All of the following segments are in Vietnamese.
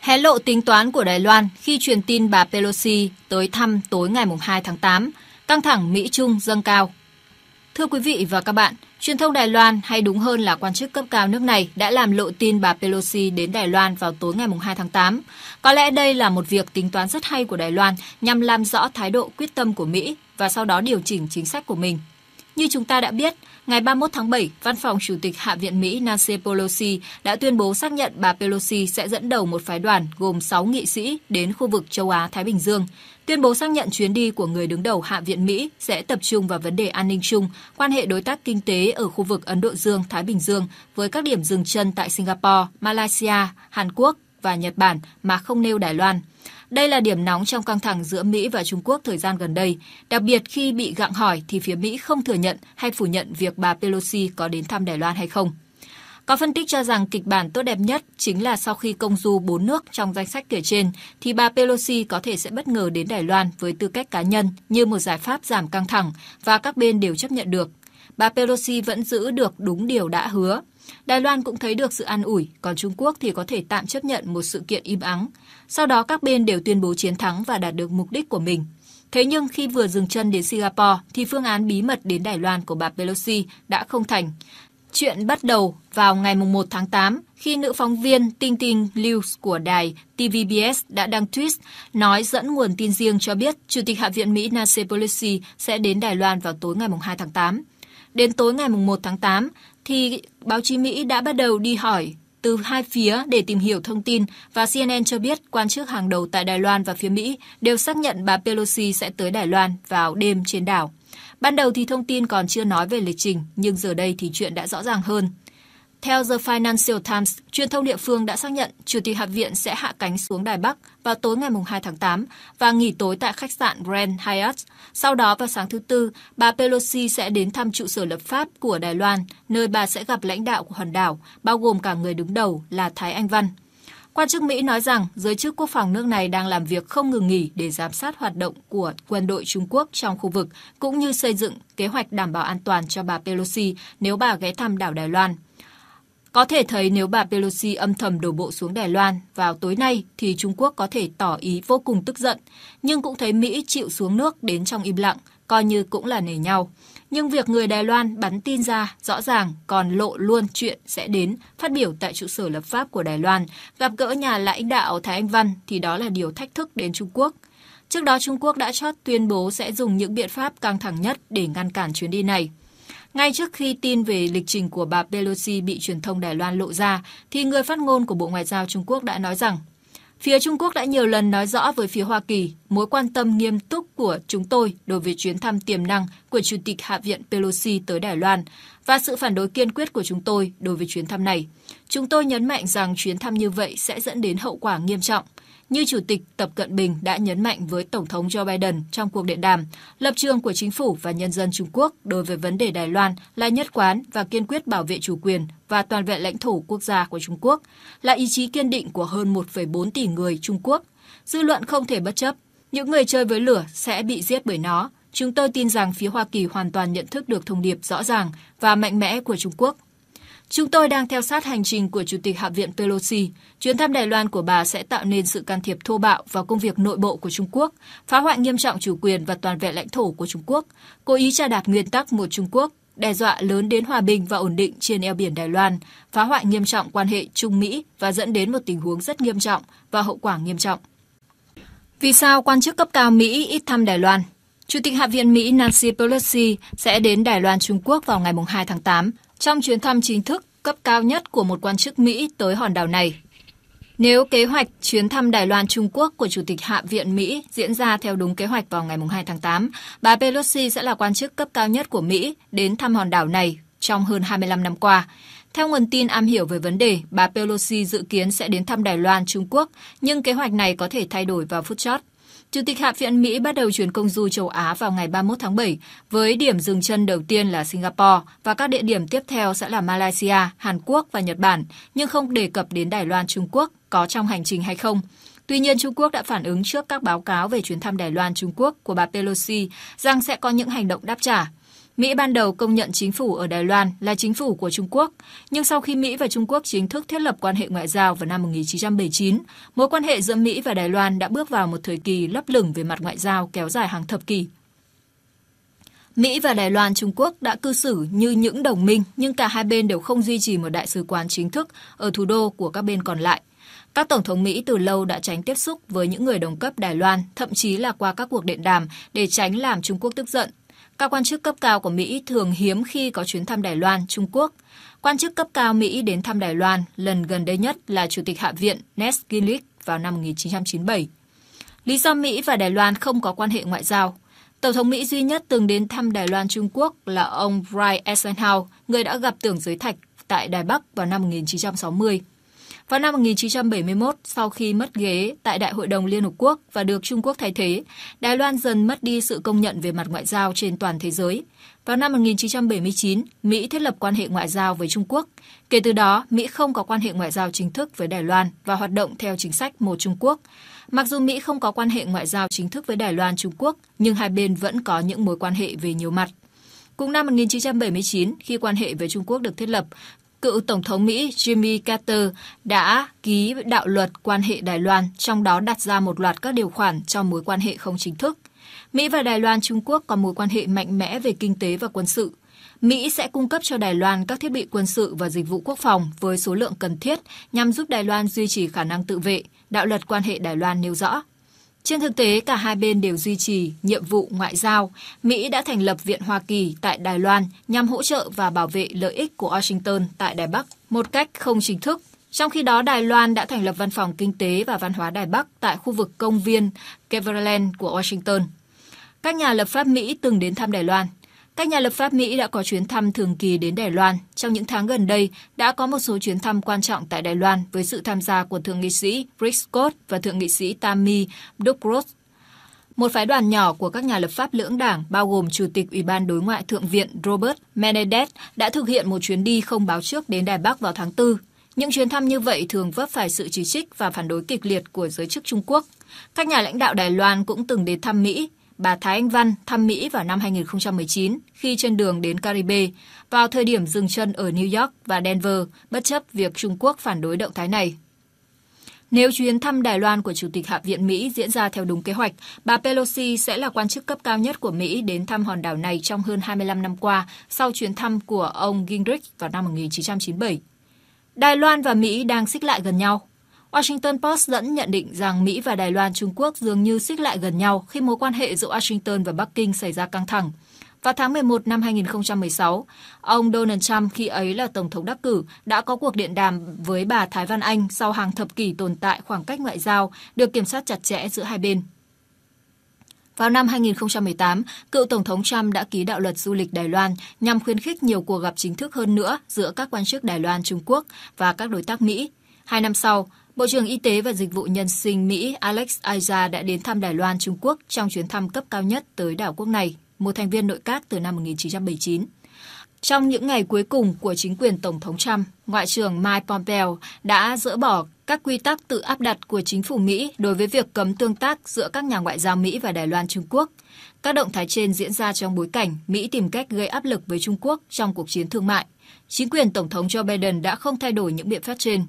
Hé lộ tính toán của Đài Loan khi truyền tin bà Pelosi tới thăm tối ngày 2 tháng 8, căng thẳng Mỹ-Trung dâng cao. Thưa quý vị và các bạn, truyền thông Đài Loan hay đúng hơn là quan chức cấp cao nước này đã làm lộ tin bà Pelosi đến Đài Loan vào tối ngày 2 tháng 8. Có lẽ đây là một việc tính toán rất hay của Đài Loan nhằm làm rõ thái độ quyết tâm của Mỹ và sau đó điều chỉnh chính sách của mình. Như chúng ta đã biết, ngày 31 tháng 7, Văn phòng Chủ tịch Hạ viện Mỹ Nancy Pelosi đã tuyên bố xác nhận bà Pelosi sẽ dẫn đầu một phái đoàn gồm 6 nghị sĩ đến khu vực châu Á-Thái Bình Dương. Tuyên bố xác nhận chuyến đi của người đứng đầu Hạ viện Mỹ sẽ tập trung vào vấn đề an ninh chung, quan hệ đối tác kinh tế ở khu vực Ấn Độ Dương-Thái Bình Dương với các điểm dừng chân tại Singapore, Malaysia, Hàn Quốc và Nhật Bản mà không nêu Đài Loan. Đây là điểm nóng trong căng thẳng giữa Mỹ và Trung Quốc thời gian gần đây, đặc biệt khi bị gặng hỏi thì phía Mỹ không thừa nhận hay phủ nhận việc bà Pelosi có đến thăm Đài Loan hay không. Có phân tích cho rằng kịch bản tốt đẹp nhất chính là sau khi công du bốn nước trong danh sách kể trên, thì bà Pelosi có thể sẽ bất ngờ đến Đài Loan với tư cách cá nhân như một giải pháp giảm căng thẳng và các bên đều chấp nhận được. Bà Pelosi vẫn giữ được đúng điều đã hứa, Đài Loan cũng thấy được sự an ủi, còn Trung Quốc thì có thể tạm chấp nhận một sự kiện im ắng. Sau đó các bên đều tuyên bố chiến thắng và đạt được mục đích của mình. Thế nhưng khi vừa dừng chân đến Singapore thì phương án bí mật đến Đài Loan của bà Pelosi đã không thành. Chuyện bắt đầu vào ngày 1 tháng 8 khi nữ phóng viên Tinh Tinh News của đài TVBS đã đăng tweet nói dẫn nguồn tin riêng cho biết Chủ tịch Hạ viện Mỹ Nancy Pelosi sẽ đến Đài Loan vào tối ngày 2 tháng 8. Đến tối ngày 1 tháng 8, thì báo chí Mỹ đã bắt đầu đi hỏi từ hai phía để tìm hiểu thông tin và CNN cho biết quan chức hàng đầu tại Đài Loan và phía Mỹ đều xác nhận bà Pelosi sẽ tới Đài Loan vào đêm trên đảo. Ban đầu thì thông tin còn chưa nói về lịch trình, nhưng giờ đây thì chuyện đã rõ ràng hơn. Theo The Financial Times, truyền thông địa phương đã xác nhận Chủ tịch Hạ viện sẽ hạ cánh xuống Đài Bắc vào tối ngày 2 tháng 8 và nghỉ tối tại khách sạn Grand Hyatt. Sau đó vào sáng thứ Tư, bà Pelosi sẽ đến thăm trụ sở lập pháp của Đài Loan, nơi bà sẽ gặp lãnh đạo của hòn đảo, bao gồm cả người đứng đầu là Thái Anh Văn. Quan chức Mỹ nói rằng giới chức quốc phòng nước này đang làm việc không ngừng nghỉ để giám sát hoạt động của quân đội Trung Quốc trong khu vực, cũng như xây dựng kế hoạch đảm bảo an toàn cho bà Pelosi nếu bà ghé thăm đảo Đài Loan. Có thể thấy nếu bà Pelosi âm thầm đổ bộ xuống Đài Loan vào tối nay thì Trung Quốc có thể tỏ ý vô cùng tức giận, nhưng cũng thấy Mỹ chịu xuống nước đến trong im lặng, coi như cũng là nể nhau. Nhưng việc người Đài Loan bắn tin ra rõ ràng còn lộ luôn chuyện sẽ đến phát biểu tại trụ sở lập pháp của Đài Loan, gặp gỡ nhà lãnh đạo Thái Anh Văn thì đó là điều thách thức đến Trung Quốc. Trước đó Trung Quốc đã chót tuyên bố sẽ dùng những biện pháp căng thẳng nhất để ngăn cản chuyến đi này. Ngay trước khi tin về lịch trình của bà Pelosi bị truyền thông Đài Loan lộ ra, thì người phát ngôn của Bộ Ngoại giao Trung Quốc đã nói rằng Phía Trung Quốc đã nhiều lần nói rõ với phía Hoa Kỳ mối quan tâm nghiêm túc của chúng tôi đối với chuyến thăm tiềm năng của Chủ tịch Hạ viện Pelosi tới Đài Loan và sự phản đối kiên quyết của chúng tôi đối với chuyến thăm này. Chúng tôi nhấn mạnh rằng chuyến thăm như vậy sẽ dẫn đến hậu quả nghiêm trọng như Chủ tịch Tập Cận Bình đã nhấn mạnh với Tổng thống Joe Biden trong cuộc điện đàm, lập trường của chính phủ và nhân dân Trung Quốc đối với vấn đề Đài Loan là nhất quán và kiên quyết bảo vệ chủ quyền và toàn vẹn lãnh thổ quốc gia của Trung Quốc, là ý chí kiên định của hơn 1,4 tỷ người Trung Quốc. Dư luận không thể bất chấp, những người chơi với lửa sẽ bị giết bởi nó. Chúng tôi tin rằng phía Hoa Kỳ hoàn toàn nhận thức được thông điệp rõ ràng và mạnh mẽ của Trung Quốc Chúng tôi đang theo sát hành trình của Chủ tịch Hạ viện Pelosi. Chuyến thăm Đài Loan của bà sẽ tạo nên sự can thiệp thô bạo vào công việc nội bộ của Trung Quốc, phá hoại nghiêm trọng chủ quyền và toàn vẹn lãnh thổ của Trung Quốc, cố ý tra đạp nguyên tắc một Trung Quốc, đe dọa lớn đến hòa bình và ổn định trên eo biển Đài Loan, phá hoại nghiêm trọng quan hệ Trung Mỹ và dẫn đến một tình huống rất nghiêm trọng và hậu quả nghiêm trọng. Vì sao quan chức cấp cao Mỹ ít thăm Đài Loan? Chủ tịch Hạ viện Mỹ Nancy Pelosi sẽ đến Đài Loan Trung Quốc vào ngày 2 tháng 8 trong chuyến thăm chính thức cấp cao nhất của một quan chức Mỹ tới hòn đảo này. Nếu kế hoạch chuyến thăm Đài Loan Trung Quốc của Chủ tịch Hạ viện Mỹ diễn ra theo đúng kế hoạch vào ngày 2 tháng 8, bà Pelosi sẽ là quan chức cấp cao nhất của Mỹ đến thăm hòn đảo này trong hơn 25 năm qua. Theo nguồn tin am hiểu về vấn đề, bà Pelosi dự kiến sẽ đến thăm Đài Loan, Trung Quốc, nhưng kế hoạch này có thể thay đổi vào phút chót. Chủ tịch Hạ viện Mỹ bắt đầu chuyến công du châu Á vào ngày 31 tháng 7 với điểm dừng chân đầu tiên là Singapore và các địa điểm tiếp theo sẽ là Malaysia, Hàn Quốc và Nhật Bản, nhưng không đề cập đến Đài Loan Trung Quốc có trong hành trình hay không. Tuy nhiên, Trung Quốc đã phản ứng trước các báo cáo về chuyến thăm Đài Loan Trung Quốc của bà Pelosi rằng sẽ có những hành động đáp trả. Mỹ ban đầu công nhận chính phủ ở Đài Loan là chính phủ của Trung Quốc, nhưng sau khi Mỹ và Trung Quốc chính thức thiết lập quan hệ ngoại giao vào năm 1979, mối quan hệ giữa Mỹ và Đài Loan đã bước vào một thời kỳ lấp lửng về mặt ngoại giao kéo dài hàng thập kỷ. Mỹ và Đài Loan Trung Quốc đã cư xử như những đồng minh, nhưng cả hai bên đều không duy trì một đại sứ quán chính thức ở thủ đô của các bên còn lại. Các tổng thống Mỹ từ lâu đã tránh tiếp xúc với những người đồng cấp Đài Loan, thậm chí là qua các cuộc điện đàm để tránh làm Trung Quốc tức giận các quan chức cấp cao của Mỹ thường hiếm khi có chuyến thăm Đài Loan, Trung Quốc. Quan chức cấp cao Mỹ đến thăm Đài Loan lần gần đây nhất là Chủ tịch Hạ viện Ned Gillick vào năm 1997. Lý do Mỹ và Đài Loan không có quan hệ ngoại giao. Tổng thống Mỹ duy nhất từng đến thăm Đài Loan Trung Quốc là ông Brian Eisenhower, người đã gặp tưởng giới thạch tại Đài Bắc vào năm 1960. Vào năm 1971, sau khi mất ghế tại Đại hội đồng Liên Hợp Quốc và được Trung Quốc thay thế, Đài Loan dần mất đi sự công nhận về mặt ngoại giao trên toàn thế giới. Vào năm 1979, Mỹ thiết lập quan hệ ngoại giao với Trung Quốc. Kể từ đó, Mỹ không có quan hệ ngoại giao chính thức với Đài Loan và hoạt động theo chính sách một Trung Quốc. Mặc dù Mỹ không có quan hệ ngoại giao chính thức với Đài Loan Trung Quốc, nhưng hai bên vẫn có những mối quan hệ về nhiều mặt. Cùng năm 1979, khi quan hệ với Trung Quốc được thiết lập, cựu Tổng thống Mỹ Jimmy Carter đã ký đạo luật quan hệ Đài Loan, trong đó đặt ra một loạt các điều khoản cho mối quan hệ không chính thức. Mỹ và Đài Loan Trung Quốc có mối quan hệ mạnh mẽ về kinh tế và quân sự. Mỹ sẽ cung cấp cho Đài Loan các thiết bị quân sự và dịch vụ quốc phòng với số lượng cần thiết nhằm giúp Đài Loan duy trì khả năng tự vệ, đạo luật quan hệ Đài Loan nêu rõ. Trên thực tế, cả hai bên đều duy trì nhiệm vụ ngoại giao. Mỹ đã thành lập Viện Hoa Kỳ tại Đài Loan nhằm hỗ trợ và bảo vệ lợi ích của Washington tại Đài Bắc một cách không chính thức. Trong khi đó, Đài Loan đã thành lập Văn phòng Kinh tế và Văn hóa Đài Bắc tại khu vực công viên Cleveland của Washington. Các nhà lập pháp Mỹ từng đến thăm Đài Loan các nhà lập pháp Mỹ đã có chuyến thăm thường kỳ đến Đài Loan. Trong những tháng gần đây, đã có một số chuyến thăm quan trọng tại Đài Loan với sự tham gia của Thượng nghị sĩ Rick Scott và Thượng nghị sĩ Tammy Duckworth. Một phái đoàn nhỏ của các nhà lập pháp lưỡng đảng, bao gồm Chủ tịch Ủy ban Đối ngoại Thượng viện Robert Menendez, đã thực hiện một chuyến đi không báo trước đến Đài Bắc vào tháng 4. Những chuyến thăm như vậy thường vấp phải sự chỉ trích và phản đối kịch liệt của giới chức Trung Quốc. Các nhà lãnh đạo Đài Loan cũng từng đến thăm Mỹ bà Thái Anh Văn thăm Mỹ vào năm 2019 khi trên đường đến Caribe, vào thời điểm dừng chân ở New York và Denver, bất chấp việc Trung Quốc phản đối động thái này. Nếu chuyến thăm Đài Loan của Chủ tịch Hạ viện Mỹ diễn ra theo đúng kế hoạch, bà Pelosi sẽ là quan chức cấp cao nhất của Mỹ đến thăm hòn đảo này trong hơn 25 năm qua sau chuyến thăm của ông Gingrich vào năm 1997. Đài Loan và Mỹ đang xích lại gần nhau Washington Post dẫn nhận định rằng Mỹ và Đài Loan Trung Quốc dường như xích lại gần nhau khi mối quan hệ giữa Washington và Bắc Kinh xảy ra căng thẳng. Vào tháng 11 năm 2016, ông Donald Trump khi ấy là tổng thống đắc cử đã có cuộc điện đàm với bà Thái Văn Anh sau hàng thập kỷ tồn tại khoảng cách ngoại giao được kiểm soát chặt chẽ giữa hai bên. Vào năm 2018, cựu Tổng thống Trump đã ký đạo luật du lịch Đài Loan nhằm khuyến khích nhiều cuộc gặp chính thức hơn nữa giữa các quan chức Đài Loan, Trung Quốc và các đối tác Mỹ Hai năm sau, Bộ trưởng Y tế và Dịch vụ Nhân sinh Mỹ Alex Aja đã đến thăm Đài Loan, Trung Quốc trong chuyến thăm cấp cao nhất tới đảo quốc này, một thành viên nội các từ năm 1979. Trong những ngày cuối cùng của chính quyền Tổng thống Trump, Ngoại trưởng Mike Pompeo đã dỡ bỏ các quy tắc tự áp đặt của chính phủ Mỹ đối với việc cấm tương tác giữa các nhà ngoại giao Mỹ và Đài Loan Trung Quốc. Các động thái trên diễn ra trong bối cảnh Mỹ tìm cách gây áp lực với Trung Quốc trong cuộc chiến thương mại. Chính quyền Tổng thống Joe Biden đã không thay đổi những biện pháp trên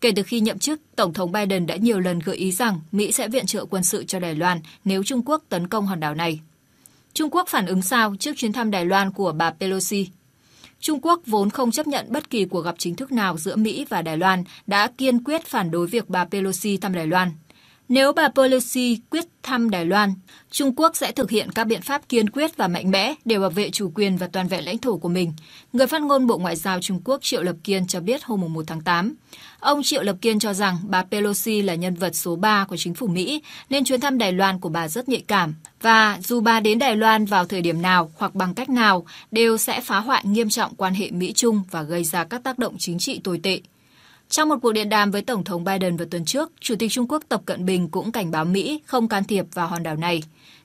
Kể từ khi nhậm chức, Tổng thống Biden đã nhiều lần gợi ý rằng Mỹ sẽ viện trợ quân sự cho Đài Loan nếu Trung Quốc tấn công hòn đảo này. Trung Quốc phản ứng sao trước chuyến thăm Đài Loan của bà Pelosi? Trung Quốc vốn không chấp nhận bất kỳ cuộc gặp chính thức nào giữa Mỹ và Đài Loan đã kiên quyết phản đối việc bà Pelosi thăm Đài Loan. Nếu bà Pelosi quyết thăm Đài Loan, Trung Quốc sẽ thực hiện các biện pháp kiên quyết và mạnh mẽ để bảo vệ chủ quyền và toàn vẹn lãnh thổ của mình, người phát ngôn Bộ Ngoại giao Trung Quốc Triệu Lập Kiên cho biết hôm 1 tháng 8. Ông Triệu Lập Kiên cho rằng bà Pelosi là nhân vật số 3 của chính phủ Mỹ nên chuyến thăm Đài Loan của bà rất nhạy cảm và dù bà đến Đài Loan vào thời điểm nào hoặc bằng cách nào đều sẽ phá hoại nghiêm trọng quan hệ Mỹ-Trung và gây ra các tác động chính trị tồi tệ. Trong một cuộc điện đàm với Tổng thống Biden vào tuần trước, Chủ tịch Trung Quốc Tập Cận Bình cũng cảnh báo Mỹ không can thiệp vào hòn đảo này.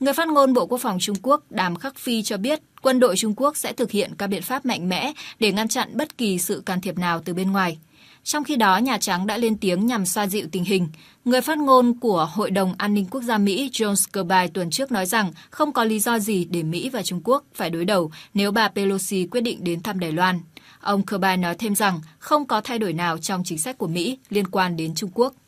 Người phát ngôn Bộ Quốc phòng Trung Quốc Đàm Khắc Phi cho biết quân đội Trung Quốc sẽ thực hiện các biện pháp mạnh mẽ để ngăn chặn bất kỳ sự can thiệp nào từ bên ngoài. Trong khi đó, Nhà Trắng đã lên tiếng nhằm xoa dịu tình hình. Người phát ngôn của Hội đồng An ninh Quốc gia Mỹ John Kirby tuần trước nói rằng không có lý do gì để Mỹ và Trung Quốc phải đối đầu nếu bà Pelosi quyết định đến thăm Đài Loan Ông Kirby nói thêm rằng không có thay đổi nào trong chính sách của Mỹ liên quan đến Trung Quốc.